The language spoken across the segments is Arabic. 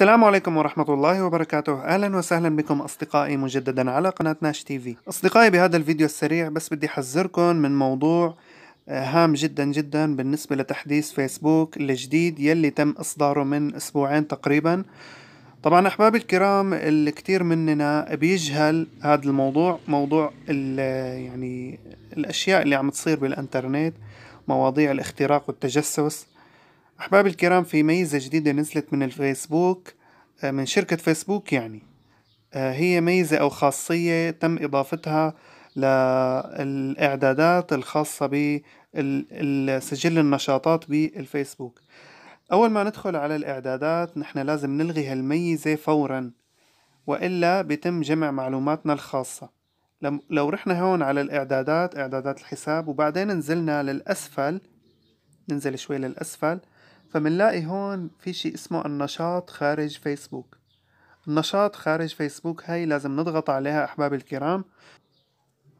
السلام عليكم ورحمة الله وبركاته أهلا وسهلا بكم أصدقائي مجددا على قناة ناش تي في أصدقائي بهذا الفيديو السريع بس بدي أحذركم من موضوع آه، هام جدا جدا بالنسبة لتحديث فيسبوك الجديد يلي تم إصداره من أسبوعين تقريبا طبعا أحبابي الكرام الكثير مننا بيجهل هذا الموضوع موضوع يعني الأشياء اللي عم تصير بالإنترنت مواضيع الاختراق والتجسس أحبابي الكرام في ميزة جديدة نزلت من الفيسبوك آه، من شركة فيسبوك يعني آه، هي ميزة أو خاصية تم إضافتها للإعدادات الخاصة بسجل النشاطات بالفيسبوك أول ما ندخل على الإعدادات نحن لازم نلغي هالميزة فورا وإلا بتم جمع معلوماتنا الخاصة لو رحنا هون على الإعدادات إعدادات الحساب وبعدين نزلنا للأسفل ننزل شوي للأسفل فمنلاقي هون في شيء اسمه النشاط خارج فيسبوك النشاط خارج فيسبوك هاي لازم نضغط عليها أحباب الكرام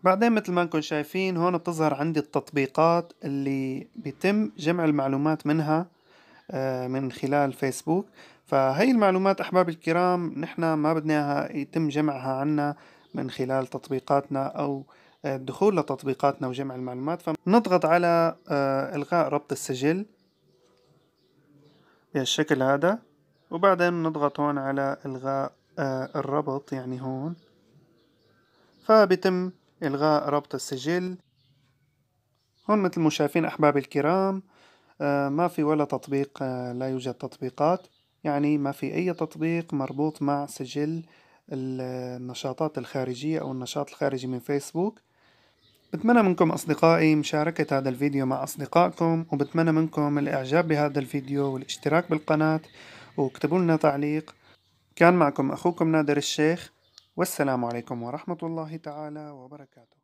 بعدين مثل ما انكم شايفين هون بتظهر عندي التطبيقات اللي بيتم جمع المعلومات منها آه، من خلال فيسبوك فهي المعلومات أحباب الكرام نحنا ما بدنا اياها يتم جمعها عنا من خلال تطبيقاتنا أو آه، الدخول لتطبيقاتنا وجمع المعلومات فنضغط على آه، إلغاء ربط السجل بهالشكل هذا وبعدين نضغط هون على إلغاء آه، الربط يعني هون فبتم إلغاء ربط السجل هون مثل ما شايفين أحبابي الكرام آه، ما في ولا تطبيق آه، لا يوجد تطبيقات يعني ما في أي تطبيق مربوط مع سجل النشاطات الخارجية أو النشاط الخارجي من فيسبوك بتمنى منكم أصدقائي مشاركة هذا الفيديو مع أصدقائكم وبتمنى منكم الإعجاب بهذا الفيديو والاشتراك بالقناة واكتبوا لنا تعليق كان معكم أخوكم نادر الشيخ والسلام عليكم ورحمة الله تعالى وبركاته